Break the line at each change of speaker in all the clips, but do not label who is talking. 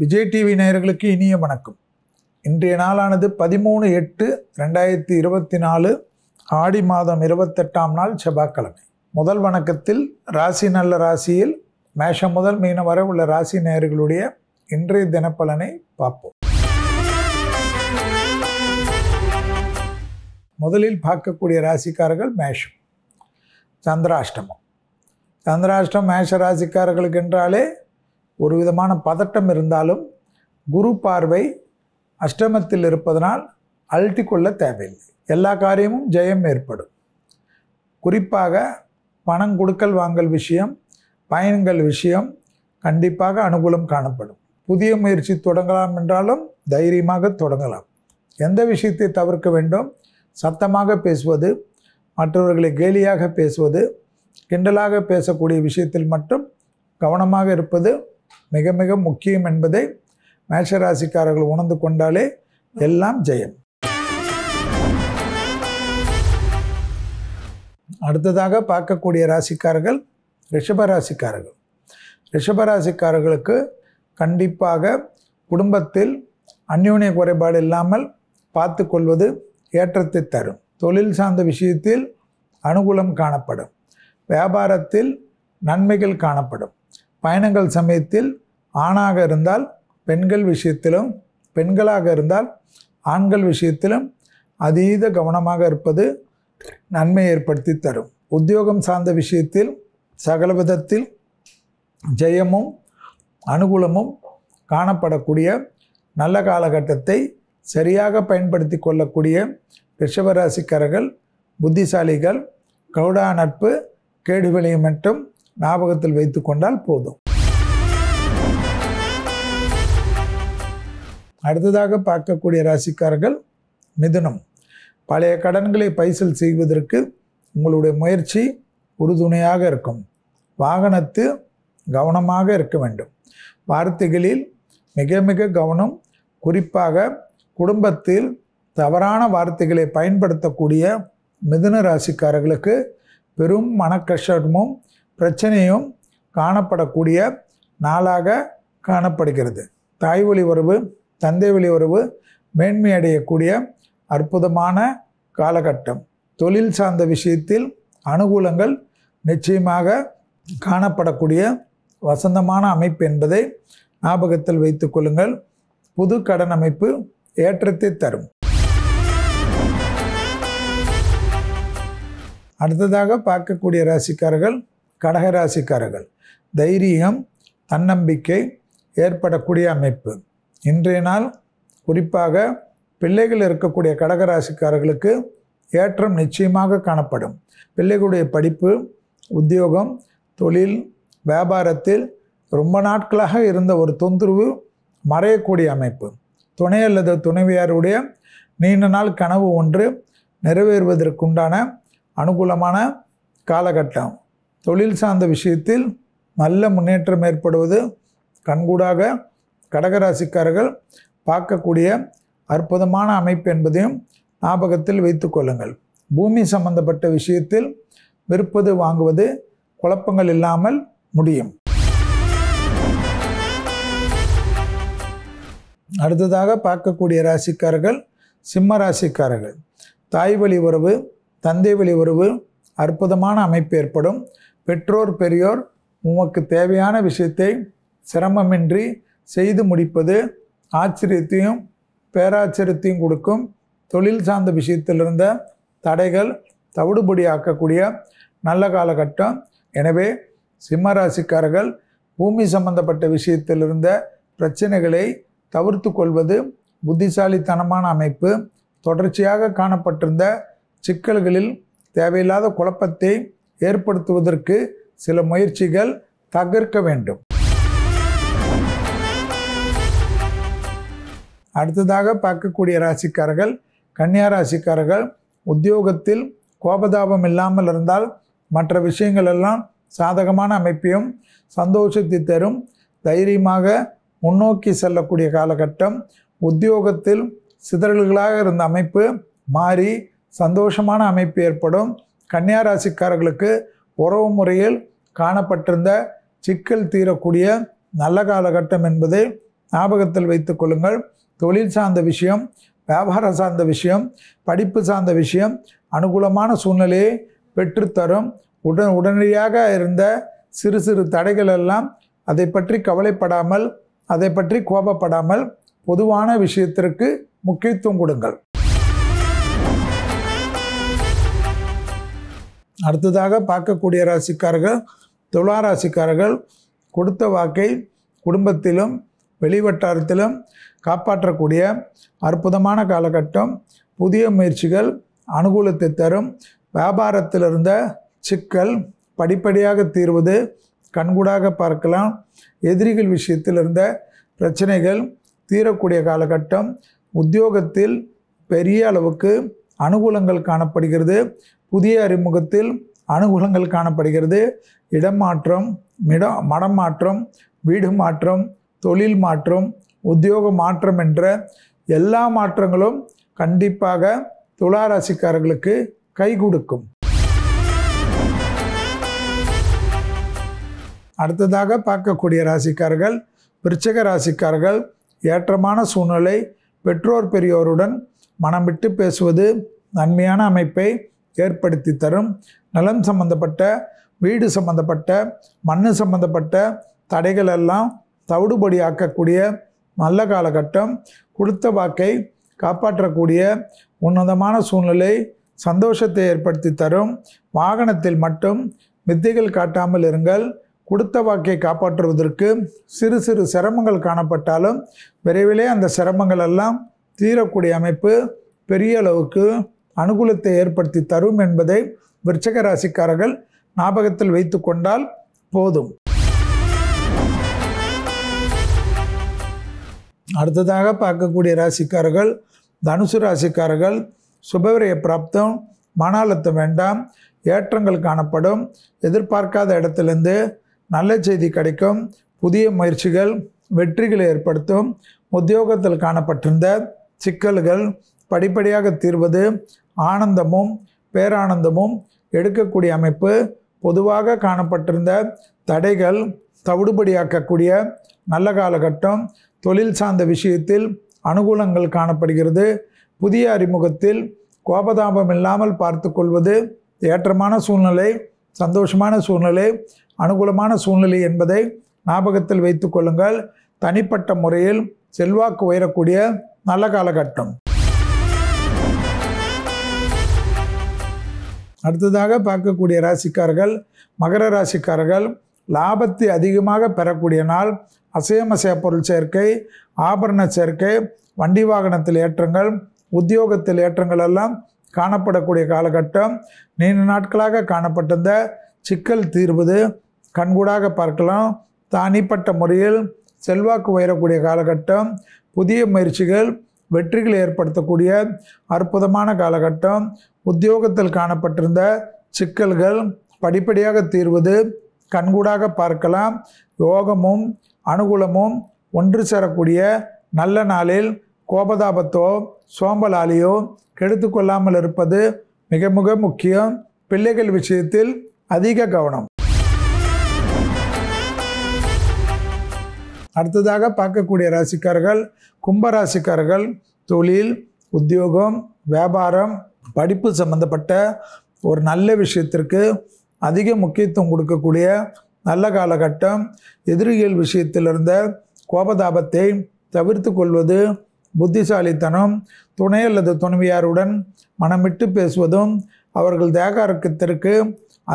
Vijay TV நேயர்களுக்கு இனிய வணக்கம் இன்றைய நாளானது பதிமூணு எட்டு ரெண்டாயிரத்தி இருபத்தி நாலு ஆடி மாதம் இருபத்தெட்டாம் நாள் செவ்வாய்க்கிழமை முதல் வணக்கத்தில் ராசி நல்ல ராசியில் மேஷம் முதல் மீன வரை உள்ள ராசி நேயர்களுடைய இன்றைய தினப்பலனை பார்ப்போம் முதலில் பார்க்கக்கூடிய ராசிக்காரர்கள் மேஷம் சந்திராஷ்டமம் சந்திராஷ்டம் மேஷ ராசிக்காரர்களுக்கு என்றாலே ஒரு விதமான பதட்டம் இருந்தாலும் குரு பார்வை அஷ்டமத்தில் இருப்பதனால் அழட்டி கொள்ள தேவையில்லை எல்லா காரியமும் ஜெயம் ஏற்படும் குறிப்பாக பணம் கொடுக்கல் வாங்கல் விஷயம் பயன்கள் விஷயம் கண்டிப்பாக அனுகூலம் காணப்படும் புதிய முயற்சி தொடங்கலாம் என்றாலும் தைரியமாக தொடங்கலாம் எந்த விஷயத்தை தவிர்க்க வேண்டும் சத்தமாக பேசுவது மற்றவர்களை கேலியாக பேசுவது கிண்டலாக பேசக்கூடிய விஷயத்தில் மட்டும் கவனமாக இருப்பது மிக மிக முக்கியம் என்பதை மேஷராசிக்காரர்கள் உணர்ந்து கொண்டாலே எல்லாம் ஜெயம் அடுத்ததாக பார்க்கக்கூடிய ராசிக்காரர்கள் ரிஷபராசிக்காரர்கள் ரிஷபராசிக்காரர்களுக்கு கண்டிப்பாக குடும்பத்தில் அந்யோன்ய குறைபாடு இல்லாமல் பார்த்து கொள்வது ஏற்றத்தை தரும் தொழில் சார்ந்த விஷயத்தில் அனுகூலம் காணப்படும் வியாபாரத்தில் நன்மைகள் காணப்படும் பயணங்கள் சமயத்தில் ஆணாக இருந்தால் பெண்கள் விஷயத்திலும் பெண்களாக இருந்தால் ஆண்கள் விஷயத்திலும் அதீத கவனமாக இருப்பது நன்மை ஏற்படுத்தி தரும் உத்தியோகம் சார்ந்த விஷயத்தில் சகலவிதத்தில் ஜெயமும் அனுகூலமும் காணப்படக்கூடிய நல்ல காலகட்டத்தை சரியாக பயன்படுத்தி கொள்ளக்கூடிய ரிஷபராசிக்காரர்கள் புத்திசாலிகள் கௌடா நட்பு கேடுவிலையும் மட்டும் ஞாபகத்தில் வைத்து கொண்டால் போதும் அடுத்ததாக பார்க்கக்கூடிய ராசிக்காரர்கள் மிதுனம் பழைய கடன்களை பைசல் செய்வதற்கு உங்களுடைய முயற்சி உறுதுணையாக இருக்கும் வாகனத்து கவனமாக இருக்க வேண்டும் வார்த்தைகளில் மிக மிக கவனம் குறிப்பாக குடும்பத்தில் தவறான வார்த்தைகளை பயன்படுத்தக்கூடிய மிதுன ராசிக்காரர்களுக்கு பெரும் மனக்கஷ்டமும் பிரச்சனையும் காணப்படக்கூடிய நாளாக காணப்படுகிறது தாய் உறவு தந்தை வழி உறவு மேன்மை அடையக்கூடிய அற்புதமான காலகட்டம் தொழில் சார்ந்த விஷயத்தில் அனுகூலங்கள் நிச்சயமாக காணப்படக்கூடிய வசந்தமான அமைப்பு என்பதை ஞாபகத்தில் வைத்துக்கொள்ளுங்கள் புது கடன் அமைப்பு ஏற்றத்தை தரும் அடுத்ததாக பார்க்கக்கூடிய ராசிக்காரர்கள் கடக ராசிக்காரர்கள் தைரியம் தன்னம்பிக்கை ஏற்படக்கூடிய அமைப்பு இன்றைய நாள் குறிப்பாக பிள்ளைகள் இருக்கக்கூடிய கடகராசிக்காரர்களுக்கு ஏற்றம் நிச்சயமாக காணப்படும் பிள்ளைகளுடைய படிப்பு உத்தியோகம் தொழில் வியாபாரத்தில் ரொம்ப நாட்களாக இருந்த ஒரு தொந்தரவு மறையக்கூடிய அமைப்பு துணை அல்லது துணைவியாருடைய நீண்ட நாள் கனவு ஒன்று நிறைவேறுவதற்குண்டான அனுகூலமான காலகட்டம் தொழில் சார்ந்த விஷயத்தில் நல்ல முன்னேற்றம் ஏற்படுவது கண்கூடாக கடகராசிக்காரர்கள் பார்க்கக்கூடிய அற்புதமான அமைப்பு என்பதையும் ஞாபகத்தில் வைத்து கொள்ளுங்கள் பூமி சம்பந்தப்பட்ட விஷயத்தில் விற்பது வாங்குவது குழப்பங்கள் இல்லாமல் முடியும் அடுத்ததாக பார்க்கக்கூடிய ராசிக்காரர்கள் சிம்ம ராசிக்காரர்கள் தாய் வழி உறவு தந்தை வழி உறவு அற்புதமான அமைப்பு ஏற்படும் பெற்றோர் பெரியோர் உமக்கு தேவையான விஷயத்தை சிரமமின்றி செய்து முடிப்பது ஆச்சரியத்தையும் பேராச்சரியத்தையும் கொடுக்கும் தொழில் சார்ந்த விஷயத்திலிருந்த தடைகள் தவிடுபடியாக்கக்கூடிய நல்ல காலகட்டம் எனவே சிம்மராசிக்காரர்கள் பூமி சம்பந்தப்பட்ட விஷயத்திலிருந்த பிரச்சனைகளை தவிர்த்து கொள்வது புத்திசாலித்தனமான அமைப்பு தொடர்ச்சியாக காணப்பட்டிருந்த சிக்கல்களில் தேவையில்லாத குழப்பத்தை ஏற்படுத்துவதற்கு சில முயற்சிகள் தகர்க்க வேண்டும் அடுத்ததாக பார்க்கக்கூடிய ராசிக்காரர்கள் கன்னியா ராசிக்காரர்கள் உத்தியோகத்தில் கோபதாபம் இல்லாமல் இருந்தால் மற்ற விஷயங்கள் எல்லாம் சாதகமான அமைப்பையும் சந்தோஷத்தை தரும் தைரியமாக முன்னோக்கி செல்லக்கூடிய காலகட்டம் உத்தியோகத்தில் சிதறல்களாக இருந்த அமைப்பு மாறி சந்தோஷமான அமைப்பு ஏற்படும் கன்னியா ராசிக்காரர்களுக்கு உறவு முறையில் காணப்பட்டிருந்த சிக்கல் தீரக்கூடிய நல்ல காலகட்டம் என்பதை ஞாபகத்தில் வைத்துக்கொள்ளுங்கள் தொழில் சார்ந்த விஷயம் வியாபாரம் சார்ந்த விஷயம் படிப்பு சார்ந்த விஷயம் அனுகூலமான சூழ்நிலையை பெற்றுத்தரும் உடன் உடனடியாக இருந்த சிறு சிறு தடைகள் எல்லாம் அதை பற்றி கவலைப்படாமல் அதை பற்றி கோபப்படாமல் பொதுவான விஷயத்திற்கு முக்கியத்துவம் கொடுங்கள் அடுத்ததாக பார்க்கக்கூடிய ராசிக்காரர்கள் துளா ராசிக்காரர்கள் கொடுத்த வாக்கை குடும்பத்திலும் வெளிவட்டாரத்திலும் காப்பாற்றக்கூடிய அற்புதமான காலகட்டம் புதிய முயற்சிகள் அனுகூலத்தை தரும் வியாபாரத்தில் இருந்த சிக்கல் படிப்படியாக தீர்வது கண்கூடாக பார்க்கலாம் எதிரிகள் விஷயத்தில் இருந்த பிரச்சனைகள் தீரக்கூடிய காலகட்டம் உத்தியோகத்தில் பெரிய அளவுக்கு அனுகூலங்கள் காணப்படுகிறது புதிய அறிமுகத்தில் அனுகூலங்கள் காணப்படுகிறது இடமாற்றம் மிட மடம் மாற்றம் வீடு மாற்றம் தொழில் மாற்றம் உத்தியோக மாற்றம் என்ற எல்லா மாற்றங்களும் கண்டிப்பாக துளாராசிக்காரர்களுக்கு கை கொடுக்கும் அடுத்ததாக பார்க்கக்கூடிய ராசிக்காரர்கள் விருச்சக ராசிக்காரர்கள் ஏற்றமான சூழ்நிலை பெற்றோர் பெரியோருடன் மனம் விட்டு பேசுவது நன்மையான அமைப்பை ஏற்படுத்தி தரும் நலம் சம்பந்தப்பட்ட வீடு சம்பந்தப்பட்ட மண் சம்பந்தப்பட்ட தடைகள் எல்லாம் தவிடுபடியாக்கக்கூடிய நல்ல காலகட்டம் கொடுத்த வாக்கை காப்பாற்றக்கூடிய உன்னதமான சூழ்நிலை சந்தோஷத்தை ஏற்படுத்தி தரும் வாகனத்தில் மட்டும் வித்தைகள் காட்டாமல் இருங்கள் கொடுத்த வாக்கை காப்பாற்றுவதற்கு சிறு சிறு சிரமங்கள் காணப்பட்டாலும் விரைவிலே அந்த சிரமங்கள் எல்லாம் தீரக்கூடிய அமைப்பு பெரிய அளவுக்கு அனுகூலத்தை ஏற்படுத்தி தரும் என்பதை விருச்சக ராசிக்காரர்கள் ஞாபகத்தில் வைத்து கொண்டால் போதும் அடுத்ததாக பார்க்கக்கூடிய ராசிக்காரர்கள் தனுசு ராசிக்காரர்கள் சுபவிரய பிராப்தம் மன அழுத்தம் வேண்டாம் ஏற்றங்கள் காணப்படும் எதிர்பார்க்காத இடத்துலேருந்து நல்ல செய்தி கிடைக்கும் புதிய முயற்சிகள் வெற்றிகளை ஏற்படுத்தும் உத்தியோகத்தில் காணப்பட்டிருந்த சிக்கல்கள் படிப்படியாக தீர்வது ஆனந்தமும் பேரானந்தமும் எடுக்கக்கூடிய அமைப்பு பொதுவாக காணப்பட்டிருந்த தடைகள் தவிடுபடியாக்கக்கூடிய நல்ல காலகட்டம் தொழில் சார்ந்த விஷயத்தில் அனுகூலங்கள் காணப்படுகிறது புதிய அறிமுகத்தில் கோபதாபம் இல்லாமல் பார்த்து கொள்வது ஏற்றமான சூழ்நிலை சந்தோஷமான சூழ்நிலை அனுகூலமான சூழ்நிலை என்பதை ஞாபகத்தில் வைத்து கொள்ளுங்கள் தனிப்பட்ட முறையில் செல்வாக்கு உயரக்கூடிய நல்ல காலகட்டம் அடுத்ததாக பார்க்கக்கூடிய ராசிக்காரர்கள் மகர ராசிக்காரர்கள் லாபத்தை அதிகமாக பெறக்கூடிய நாள் அசையமசைய பொருள் சேர்க்கை ஆபரண சேர்க்கை வண்டி வாகனத்தில் ஏற்றங்கள் உத்தியோகத்தில் ஏற்றங்கள் எல்லாம் காணப்படக்கூடிய காலகட்டம் நீண்ட நாட்களாக காணப்பட்டிருந்த சிக்கல் தீர்வது கண்கூடாக பார்க்கலாம் தனிப்பட்ட முறையில் செல்வாக்கு உயரக்கூடிய காலகட்டம் புதிய முயற்சிகள் வெற்றிகளை ஏற்படுத்தக்கூடிய அற்புதமான காலகட்டம் உத்தியோகத்தில் காணப்பட்டிருந்த சிக்கல்கள் படிப்படியாக தீர்வது கண்கூடாக பார்க்கலாம் யோகமும் அனுகூலமும் ஒன்று சேரக்கூடிய நல்ல நாளில் கோபதாபத்தோ சோம்பலாலியோ கெடுத்து கொள்ளாமல் இருப்பது மிக மிக முக்கியம் பிள்ளைகள் விஷயத்தில் அதிக கவனம் அடுத்ததாக பார்க்கக்கூடிய ராசிக்காரர்கள் கும்ப ராசிக்காரர்கள் தொழில் உத்தியோகம் வியாபாரம் படிப்பு சம்பந்தப்பட்ட ஒரு நல்ல விஷயத்திற்கு அதிக முக்கியத்துவம் கொடுக்கக்கூடிய நல்ல காலகட்டம் எதிரிகள் விஷயத்தில் இருந்த கோபதாபத்தை தவிர்த்து கொள்வது புத்திசாலித்தனம் துணை அல்லது துணைவியாருடன் மனமிட்டு பேசுவதும் அவர்கள் தேகாரக்கத்திற்கு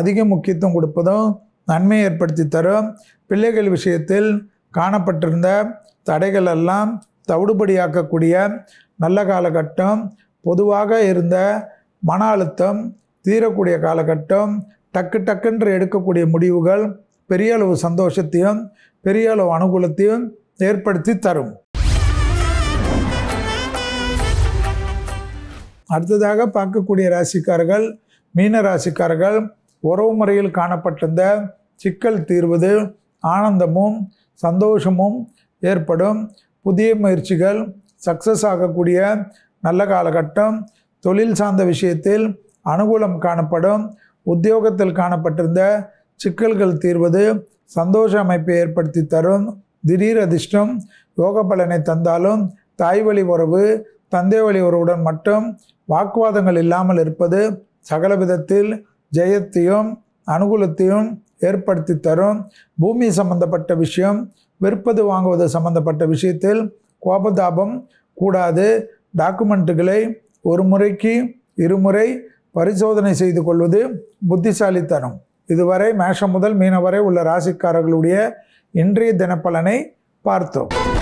அதிக முக்கியத்துவம் கொடுப்பதும் நன்மை ஏற்படுத்தி தரும் பிள்ளைகள் விஷயத்தில் காணப்பட்டிருந்த தடைகள் எல்லாம் தவிடுபடியாக்கக்கூடிய நல்ல காலகட்டம் பொதுவாக இருந்த மன அழுத்தம் தீரக்கூடிய காலகட்டம் டக்கு டக்குன்று எடுக்கக்கூடிய முடிவுகள் பெரிய அளவு சந்தோஷத்தையும் பெரிய அளவு அனுகூலத்தையும் ஏற்படுத்தி தரும் அடுத்ததாக பார்க்கக்கூடிய ராசிக்காரர்கள் மீன ராசிக்காரர்கள் உறவு முறையில் காணப்பட்டிருந்த சிக்கல் தீர்வது ஆனந்தமும் சந்தோஷமும் ஏற்படும் புதிய முயற்சிகள் சக்சஸ் ஆகக்கூடிய நல்ல காலகட்டம் தொழில் சார்ந்த விஷயத்தில் அனுகூலம் காணப்படும் உத்தியோகத்தில் காணப்பட்டிருந்த சிக்கல்கள் தீர்வது சந்தோஷ அமைப்பை ஏற்படுத்தி தரும் திடீர் அதிர்ஷ்டம் யோக பலனை தந்தாலும் தாய் வழி உறவு தந்தை வழி உறவுடன் மட்டும் வாக்குவாதங்கள் இல்லாமல் இருப்பது சகல விதத்தில் ஜெயத்தையும் அனுகூலத்தையும் ஏற்படுத்தி தரும் பூமி சம்பந்தப்பட்ட விஷயம் விற்பது வாங்குவது சம்பந்தப்பட்ட விஷயத்தில் கோபதாபம் கூடாது டாக்குமெண்ட்டுகளை ஒரு முறைக்கு இருமுறை பரிசோதனை செய்து கொள்வது புத்திசாலித்தனம் இதுவரை மேஷம் முதல் மீனவரை உள்ள ராசிக்காரர்களுடைய இன்றைய தினப்பலனை பார்த்தோம்